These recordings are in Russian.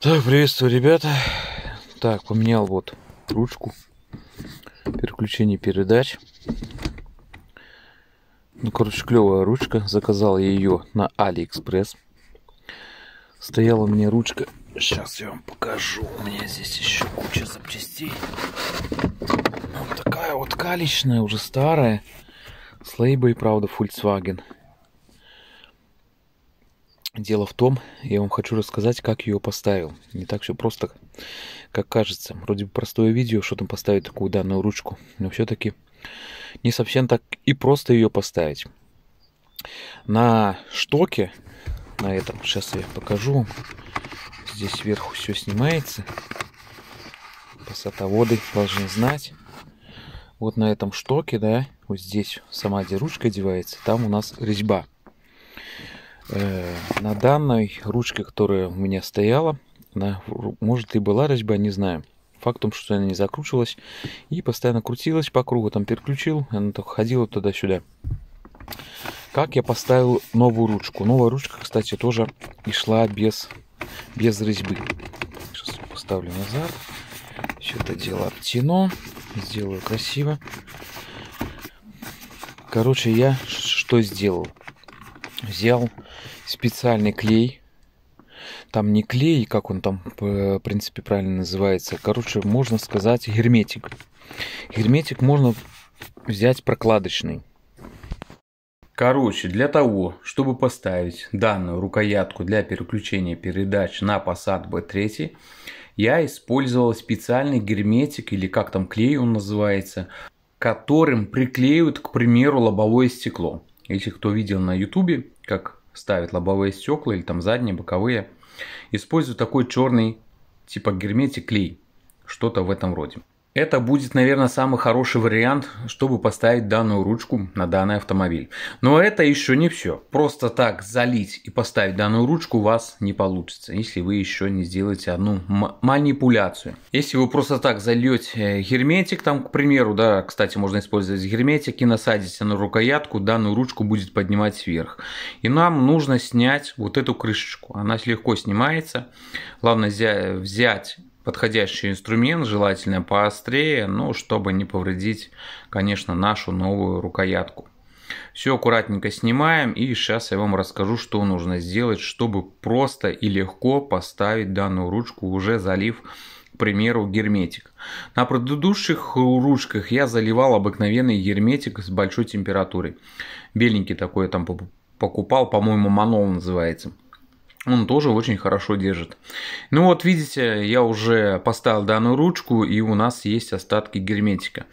Так, приветствую, ребята. Так, поменял вот ручку. Переключение передач. Ну, короче, клевая ручка. Заказал я ее на Алиэкспресс. Стояла у меня ручка. Сейчас я вам покажу. У меня здесь еще куча запчастей. Ну, вот такая вот каличная, уже старая. С лейбой, правда, Volkswagen. Дело в том, я вам хочу рассказать, как ее поставил. Не так все просто, как кажется. Вроде бы простое видео, что там поставить такую данную ручку. Но все-таки не совсем так и просто ее поставить. На штоке, на этом, сейчас я покажу Здесь сверху все снимается. Высотоводы должны знать. Вот на этом штоке, да, вот здесь сама где ручка девается, там у нас резьба. Э, на данной ручке, которая у меня стояла, она, может и была резьба, не знаю. Факт в том, что она не закручивалась и постоянно крутилась по кругу, там переключил, она только ходила туда-сюда. Как я поставил новую ручку? Новая ручка, кстати, тоже и шла без, без резьбы. Сейчас поставлю назад. Все это дело обтяну, сделаю красиво. Короче, я что сделал? взял специальный клей. Там не клей, как он там, в принципе, правильно называется. Короче, можно сказать герметик. Герметик можно взять прокладочный. Короче, для того, чтобы поставить данную рукоятку для переключения передач на Passat B3, я использовал специальный герметик, или как там клей он называется, которым приклеивают, к примеру, лобовое стекло. Если кто видел на ютубе, как ставят лобовые стекла или там задние, боковые, используют такой черный типа герметик клей, что-то в этом роде. Это будет, наверное, самый хороший вариант, чтобы поставить данную ручку на данный автомобиль. Но это еще не все. Просто так залить и поставить данную ручку у вас не получится, если вы еще не сделаете одну манипуляцию. Если вы просто так зальете э, герметик, там, к примеру, да, кстати, можно использовать герметик и насадите на рукоятку, данную ручку будет поднимать вверх. И нам нужно снять вот эту крышечку. Она легко снимается. Главное взять подходящий инструмент, желательно поострее, ну чтобы не повредить, конечно, нашу новую рукоятку. Все аккуратненько снимаем и сейчас я вам расскажу, что нужно сделать, чтобы просто и легко поставить данную ручку, уже залив, к примеру, герметик. На предыдущих ручках я заливал обыкновенный герметик с большой температурой. Беленький такой я там покупал, по-моему, манол называется он тоже очень хорошо держит. Ну вот видите, я уже поставил данную ручку и у нас есть остатки герметика.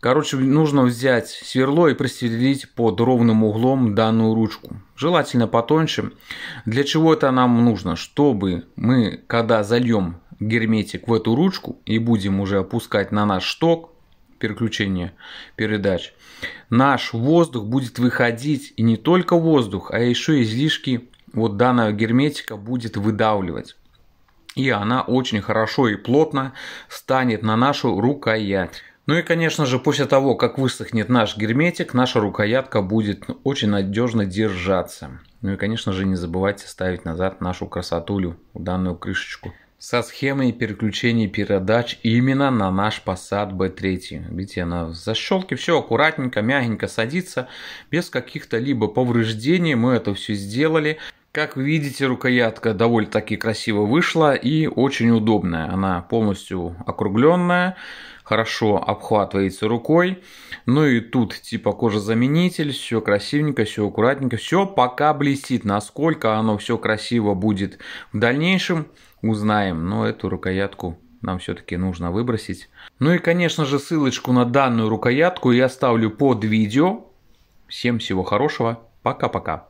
Короче, нужно взять сверло и просверлить под ровным углом данную ручку. Желательно потоньше. Для чего это нам нужно? Чтобы мы, когда зальем герметик в эту ручку и будем уже опускать на наш шток, переключение передач, наш воздух будет выходить и не только воздух, а еще излишки вот данная герметика будет выдавливать. И она очень хорошо и плотно станет на нашу рукоять. Ну и, конечно же, после того, как высохнет наш герметик, наша рукоятка будет очень надежно держаться. Ну и, конечно же, не забывайте ставить назад нашу красотулю, данную крышечку. Со схемой переключений передач именно на наш Passat B3. Видите, она в защелке, все аккуратненько, мягенько садится, без каких-то либо повреждений. Мы это все сделали. Как вы видите, рукоятка довольно-таки красиво вышла и очень удобная. Она полностью округленная, хорошо обхватывается рукой. Ну и тут типа кожезаменитель, все красивенько, все аккуратненько, все пока блестит. Насколько оно все красиво будет в дальнейшем, узнаем. Но эту рукоятку нам все-таки нужно выбросить. Ну и, конечно же, ссылочку на данную рукоятку я оставлю под видео. Всем всего хорошего. Пока-пока.